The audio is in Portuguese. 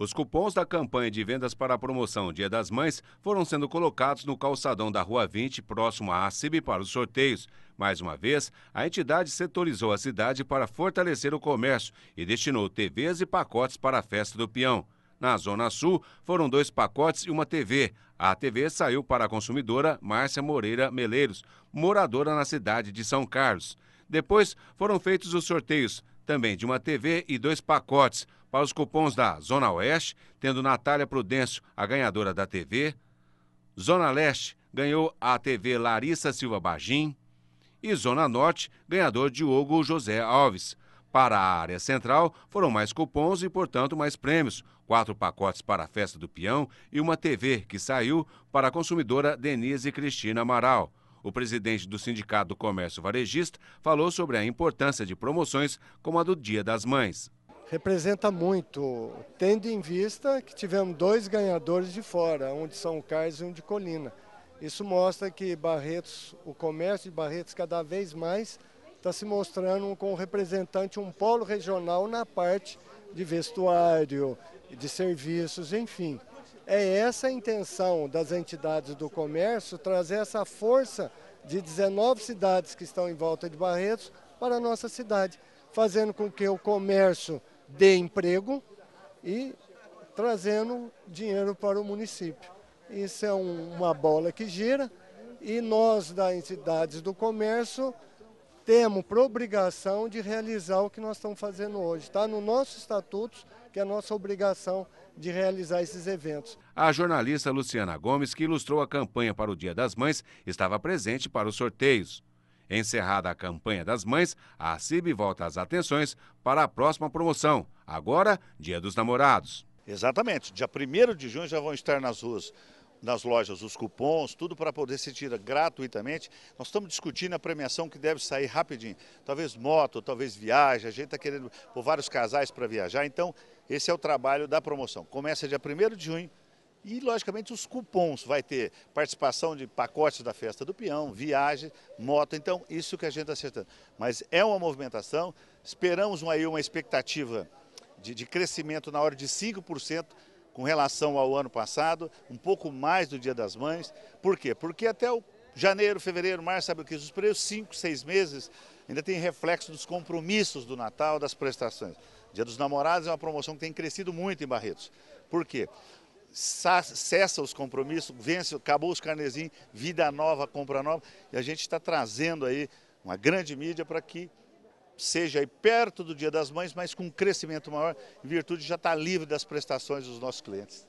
Os cupons da campanha de vendas para a promoção Dia das Mães foram sendo colocados no calçadão da Rua 20, próximo à ACIB, para os sorteios. Mais uma vez, a entidade setorizou a cidade para fortalecer o comércio e destinou TVs e pacotes para a festa do peão. Na Zona Sul, foram dois pacotes e uma TV. A TV saiu para a consumidora Márcia Moreira Meleiros, moradora na cidade de São Carlos. Depois foram feitos os sorteios, também de uma TV e dois pacotes. Para os cupons da Zona Oeste, tendo Natália Prudêncio, a ganhadora da TV. Zona Leste ganhou a TV Larissa Silva Bagim. E Zona Norte, ganhador Diogo José Alves. Para a área central, foram mais cupons e, portanto, mais prêmios. Quatro pacotes para a festa do peão e uma TV que saiu para a consumidora Denise Cristina Amaral. O presidente do Sindicato do Comércio Varejista falou sobre a importância de promoções como a do Dia das Mães representa muito, tendo em vista que tivemos dois ganhadores de fora, um de São Carlos e um de Colina. Isso mostra que Barretos, o comércio de Barretos cada vez mais está se mostrando com representante, um polo regional na parte de vestuário, de serviços, enfim. É essa a intenção das entidades do comércio, trazer essa força de 19 cidades que estão em volta de Barretos para a nossa cidade, fazendo com que o comércio de emprego e trazendo dinheiro para o município. Isso é um, uma bola que gira e nós, das entidades do comércio, temos por obrigação de realizar o que nós estamos fazendo hoje. Está no nosso estatuto que é a nossa obrigação de realizar esses eventos. A jornalista Luciana Gomes, que ilustrou a campanha para o Dia das Mães, estava presente para os sorteios. Encerrada a campanha das mães, a CIB volta as atenções para a próxima promoção, agora Dia dos Namorados. Exatamente, dia 1 de junho já vão estar nas ruas nas lojas os cupons, tudo para poder se tirar gratuitamente. Nós estamos discutindo a premiação que deve sair rapidinho. Talvez moto, talvez viagem, a gente está querendo por vários casais para viajar. Então, esse é o trabalho da promoção. Começa dia 1 de junho, e, logicamente, os cupons. Vai ter participação de pacotes da Festa do Peão, viagem, moto. Então, isso que a gente está acertando. Mas é uma movimentação. Esperamos aí uma expectativa de, de crescimento na hora de 5% com relação ao ano passado, um pouco mais do Dia das Mães. Por quê? Porque até o janeiro, fevereiro, março, sabe o que? Os primeiros cinco, seis meses ainda tem reflexo dos compromissos do Natal, das prestações. Dia dos Namorados é uma promoção que tem crescido muito em Barretos. Por quê? cessa os compromissos, vence, acabou os carnezinhos, vida nova, compra nova. E a gente está trazendo aí uma grande mídia para que seja aí perto do Dia das Mães, mas com um crescimento maior, em virtude já está livre das prestações dos nossos clientes.